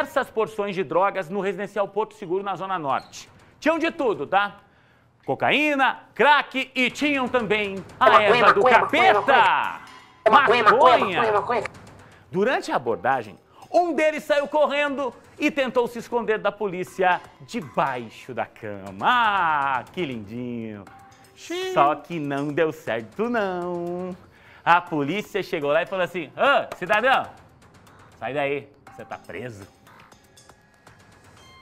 diversas porções de drogas no residencial Porto Seguro, na Zona Norte. Tinham de tudo, tá? Cocaína, crack e tinham também a erva do capeta! Maconha! Durante a abordagem, um deles saiu correndo e tentou se esconder da polícia debaixo da cama. Ah, que lindinho! Sim. Só que não deu certo, não. A polícia chegou lá e falou assim: Ô, cidadão, sai daí, você tá preso.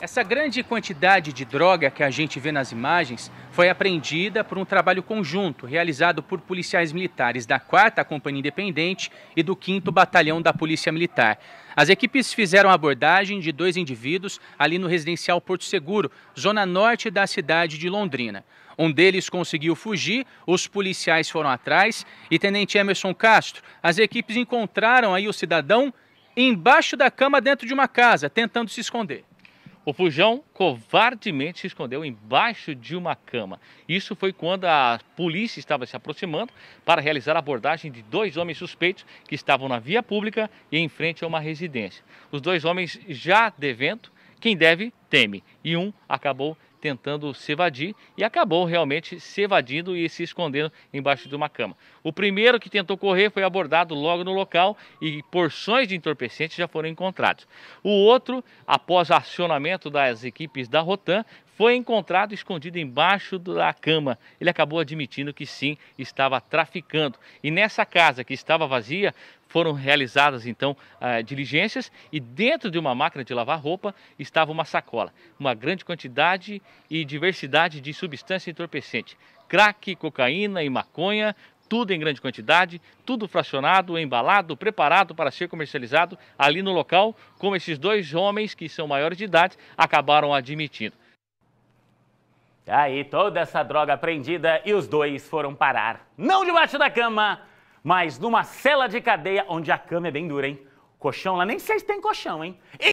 Essa grande quantidade de droga que a gente vê nas imagens foi apreendida por um trabalho conjunto realizado por policiais militares da 4 Companhia Independente e do 5 Batalhão da Polícia Militar. As equipes fizeram a abordagem de dois indivíduos ali no residencial Porto Seguro, zona norte da cidade de Londrina. Um deles conseguiu fugir, os policiais foram atrás e Tenente Emerson Castro, as equipes encontraram aí o cidadão embaixo da cama dentro de uma casa, tentando se esconder. O fujão covardemente se escondeu embaixo de uma cama. Isso foi quando a polícia estava se aproximando para realizar a abordagem de dois homens suspeitos que estavam na via pública e em frente a uma residência. Os dois homens já devendo, quem deve teme, e um acabou tentando se evadir e acabou realmente se evadindo e se escondendo embaixo de uma cama. O primeiro que tentou correr foi abordado logo no local e porções de entorpecentes já foram encontrados. O outro, após acionamento das equipes da Rotan, foi encontrado escondido embaixo da cama. Ele acabou admitindo que sim, estava traficando. E nessa casa que estava vazia, foram realizadas então ah, diligências e dentro de uma máquina de lavar roupa estava uma sacola, uma grande quantidade e diversidade de substância entorpecente, crack, cocaína e maconha, tudo em grande quantidade, tudo fracionado, embalado, preparado para ser comercializado ali no local, como esses dois homens que são maiores de idade acabaram admitindo. Aí toda essa droga apreendida e os dois foram parar não debaixo da cama, mas numa cela de cadeia onde a cama é bem dura, hein? Colchão lá, nem sei se tem colchão, hein? E